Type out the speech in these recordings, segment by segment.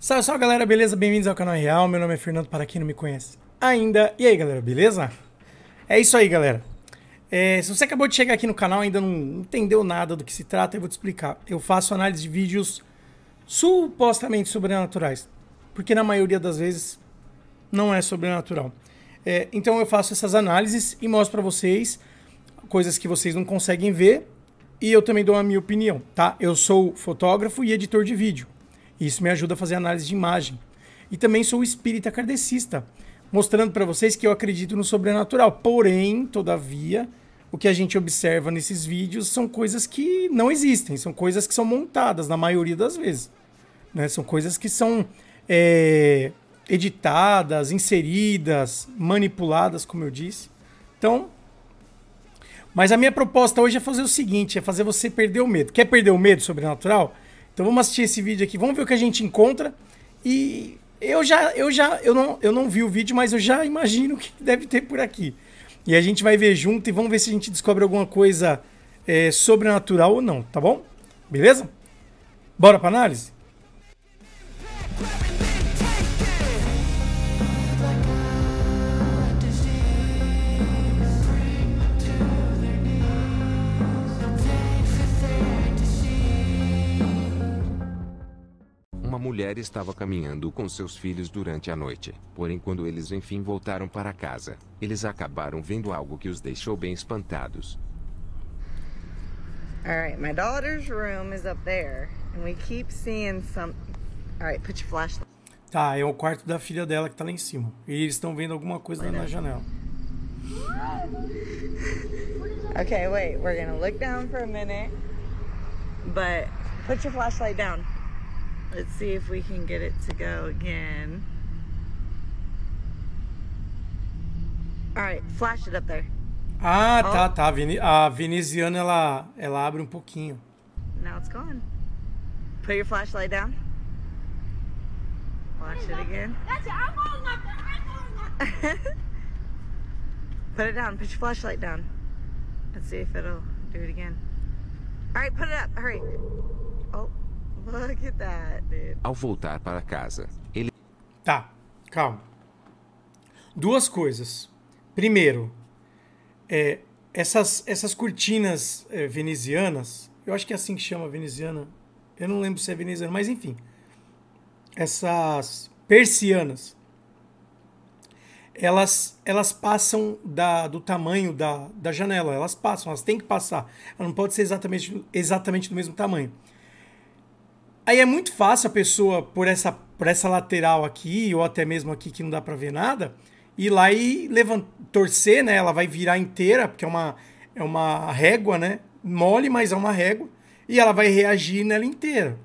Salve, salve galera, beleza? Bem-vindos ao canal Real, meu nome é Fernando, para quem não me conhece ainda. E aí galera, beleza? É isso aí galera. É, se você acabou de chegar aqui no canal e ainda não entendeu nada do que se trata, eu vou te explicar. Eu faço análise de vídeos supostamente sobrenaturais, porque na maioria das vezes não é sobrenatural. É, então eu faço essas análises e mostro para vocês coisas que vocês não conseguem ver e eu também dou a minha opinião, tá? Eu sou fotógrafo e editor de vídeo. Isso me ajuda a fazer análise de imagem. E também sou espírita kardecista, mostrando para vocês que eu acredito no sobrenatural. Porém, todavia, o que a gente observa nesses vídeos são coisas que não existem, são coisas que são montadas na maioria das vezes. Né? São coisas que são é, editadas, inseridas, manipuladas, como eu disse. Então, mas a minha proposta hoje é fazer o seguinte: é fazer você perder o medo. Quer perder o medo sobrenatural? Então vamos assistir esse vídeo aqui, vamos ver o que a gente encontra. E eu já, eu já, eu não, eu não vi o vídeo, mas eu já imagino o que deve ter por aqui. E a gente vai ver junto e vamos ver se a gente descobre alguma coisa é, sobrenatural ou não, tá bom? Beleza? Bora para análise? uma mulher estava caminhando com seus filhos durante a noite. Porém, quando eles enfim voltaram para casa, eles acabaram vendo algo que os deixou bem espantados. All right, my daughter's room is up there, and we keep seeing some. All right, put your flashlight. Tá, é o quarto da filha dela que tá lá em cima. E eles estão vendo alguma coisa lá na janela. Okay, wait. We're gonna look down for a minute, but put your flashlight down. Let's see if we can get it to go again. All right, flash it up there. Ah, oh. tá, tá. A veneziana, ela, ela abre um pouquinho. Now it's gone. Put your flashlight down. Watch it again. put it down. Put your flashlight down. Let's see if it'll do it again. All right, put it up. Hurry. Oh. Ao voltar para casa, ele. Tá, calma. Duas coisas. Primeiro, é, essas, essas cortinas é, venezianas, eu acho que é assim que chama veneziana. Eu não lembro se é veneziana, mas enfim. Essas persianas, elas, elas passam da, do tamanho da, da janela, elas passam, elas têm que passar. Ela não pode ser exatamente, exatamente do mesmo tamanho. Aí é muito fácil a pessoa, por essa, por essa lateral aqui, ou até mesmo aqui que não dá para ver nada, ir lá e torcer, né? Ela vai virar inteira, porque é uma, é uma régua, né? Mole, mas é uma régua. E ela vai reagir nela inteira.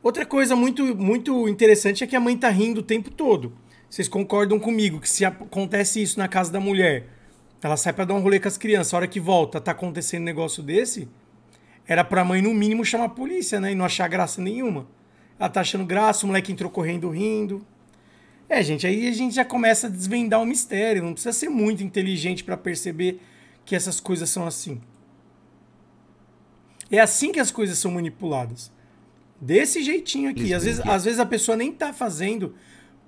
Outra coisa muito, muito interessante é que a mãe tá rindo o tempo todo. Vocês concordam comigo que se acontece isso na casa da mulher, ela sai para dar um rolê com as crianças, a hora que volta, tá acontecendo um negócio desse, era pra mãe, no mínimo, chamar a polícia, né? E não achar graça nenhuma. Ela tá achando graça, o moleque entrou correndo rindo. É, gente, aí a gente já começa a desvendar o mistério. Não precisa ser muito inteligente para perceber que essas coisas são assim. É assim que as coisas são manipuladas. Desse jeitinho aqui. Às vezes, às vezes a pessoa nem tá fazendo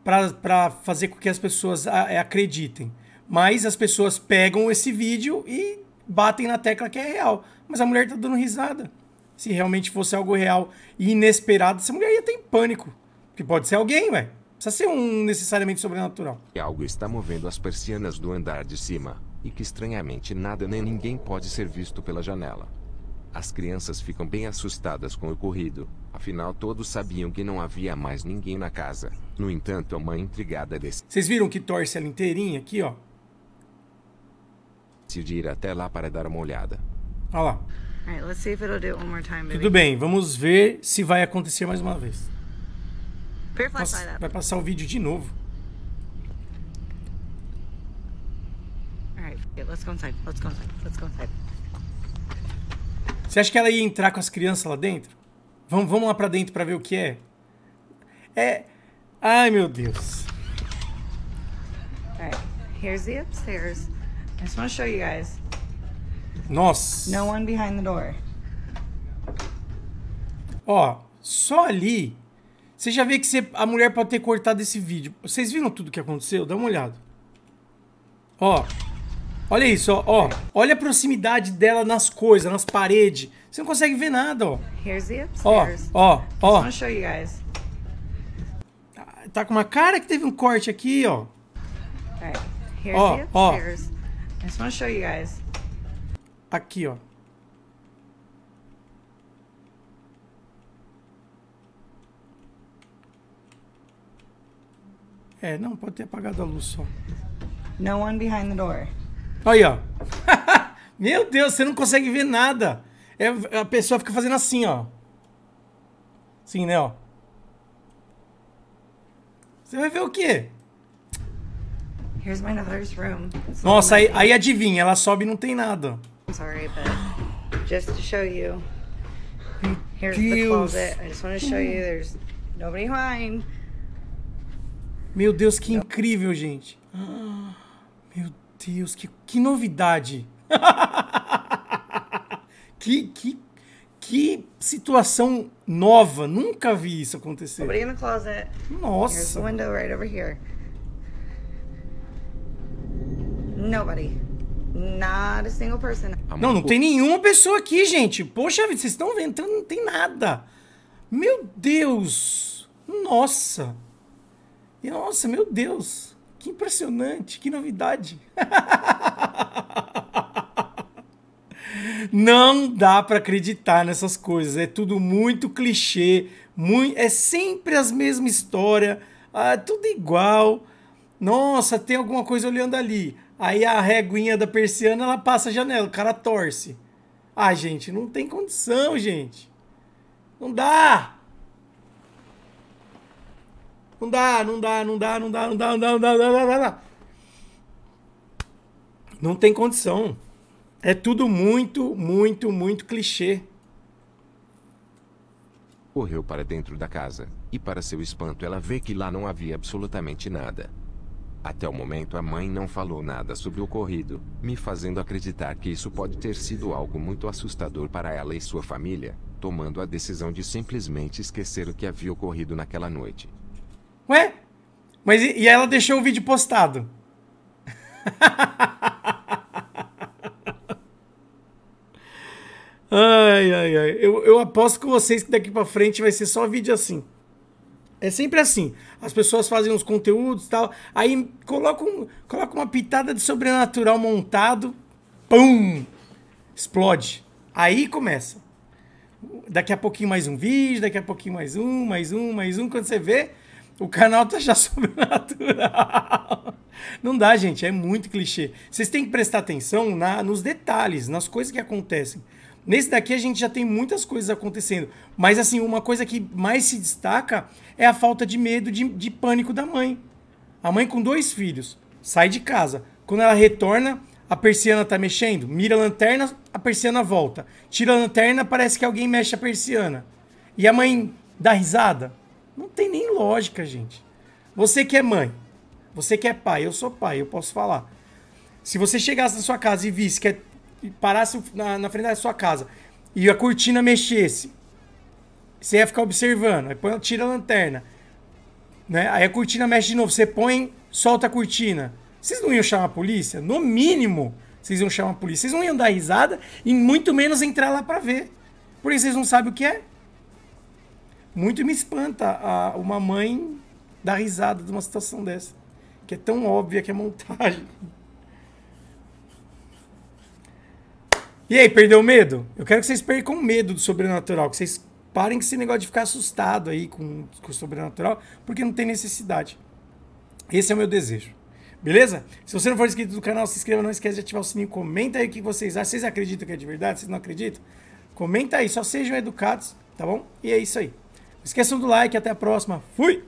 para fazer com que as pessoas ah, é, acreditem. Mas as pessoas pegam esse vídeo e batem na tecla que é real. Mas a mulher tá dando risada. Se realmente fosse algo real e inesperado, essa mulher ia ter pânico. Que pode ser alguém, ué. Precisa ser um necessariamente sobrenatural. Algo está movendo as persianas do andar de cima, e que estranhamente nada nem ninguém pode ser visto pela janela. As crianças ficam bem assustadas com o ocorrido, afinal todos sabiam que não havia mais ninguém na casa. No entanto, a mãe intrigada desse. Vocês viram que torce ela inteirinha aqui, ó? decidi ir até lá para dar uma olhada. Olha lá. Tudo bem, vamos ver se vai acontecer mais uma vez. Nossa, vai passar o vídeo de novo. Você acha que ela ia entrar com as crianças lá dentro? Vamos, vamos lá pra dentro pra ver o que é? É. Ai meu Deus. All right. Here's the upstairs. I just want to show you guys. Nossa. No one behind the door. Ó, só ali você já vê que você, a mulher pode ter cortado esse vídeo. Vocês viram tudo que aconteceu? Dá uma olhada. Ó. Olha isso, ó, Olha a proximidade dela nas coisas, nas paredes. Você não consegue ver nada, ó. Here's the upstairs. Ó, ó, ó. show you guys. Tá com uma cara que teve um corte aqui, ó. Right. Here's ó, the upstairs. Ó. I just want to show you guys. Aqui, ó. É, não, pode ter apagado a luz só. No one behind the door. Aí, ó. Meu Deus, você não consegue ver nada. É, a pessoa fica fazendo assim, ó. Sim, né, ó. Você vai ver o quê? Here's my mother's room. It's Nossa, aí, aí adivinha, ela sobe e não tem nada. I'm sorry, but just to show you. Here's Deus. the closet. I just want to show you there's nobody home. Meu Deus, que incrível, gente. Meu Deus, que, que novidade. que, que, que situação nova. Nunca vi isso acontecer. Nobody in the closet. Nossa. Here's the window right over here. Nobody. Not a single person. Não, não tem nenhuma pessoa aqui, gente. Poxa vida, vocês estão vendo? Não tem nada. Meu Deus! Nossa! Nossa, meu Deus! Que impressionante, que novidade! Não dá para acreditar nessas coisas. É tudo muito clichê, muito, é sempre as mesmas histórias, É ah, tudo igual. Nossa, tem alguma coisa olhando ali. Aí a réguinha da persiana, ela passa a janela, o cara torce. Ah, gente, não tem condição, gente. Não dá! Não dá, não dá, não dá, não dá, não dá, não dá, não dá, não dá, não dá. Não tem condição. É tudo muito, muito, muito clichê. Correu para dentro da casa, e para seu espanto ela vê que lá não havia absolutamente nada. Até o momento a mãe não falou nada sobre o ocorrido, me fazendo acreditar que isso pode ter sido algo muito assustador para ela e sua família, tomando a decisão de simplesmente esquecer o que havia ocorrido naquela noite. Ué? Mas e, e ela deixou o vídeo postado? ai, ai, ai. Eu, eu aposto com vocês que daqui para frente vai ser só vídeo assim. É sempre assim. As pessoas fazem uns conteúdos e tal, aí colocam, colocam uma pitada de sobrenatural montado, pum! Explode. Aí começa. Daqui a pouquinho mais um vídeo, daqui a pouquinho mais um, mais um, mais um. Quando você vê, o canal tá já sobrenatural. Não dá, gente, é muito clichê. Vocês têm que prestar atenção na, nos detalhes, nas coisas que acontecem. Nesse daqui a gente já tem muitas coisas acontecendo. Mas assim, uma coisa que mais se destaca é a falta de medo, de, de pânico da mãe. A mãe com dois filhos sai de casa. Quando ela retorna, a persiana tá mexendo, mira a lanterna, a persiana volta. Tira a lanterna, parece que alguém mexe a persiana. E a mãe dá risada. Não tem nem lógica, gente. Você que é mãe, você que é pai, eu sou pai, eu posso falar. Se você chegasse na sua casa e visse que é parasse na, na frente da sua casa e a cortina mexesse, você ia ficar observando. Aí tira a lanterna. Né? Aí a cortina mexe de novo. Você põe, solta a cortina. Vocês não iam chamar a polícia? No mínimo, vocês iam chamar a polícia. Vocês não iam dar risada e muito menos entrar lá para ver. Porque vocês não sabem o que é. Muito me espanta a, uma mãe dar risada de uma situação dessa. Que é tão óbvia que é montagem. E aí, perdeu o medo? Eu quero que vocês percam o medo do sobrenatural, que vocês parem com esse negócio de ficar assustado aí com, com o sobrenatural, porque não tem necessidade. Esse é o meu desejo. Beleza? Se você não for inscrito no canal, se inscreva, não esquece de ativar o sininho, comenta aí o que vocês acham. Vocês acreditam que é de verdade? Vocês não acreditam? Comenta aí, só sejam educados, tá bom? E é isso aí. Não esqueçam do like, até a próxima. Fui!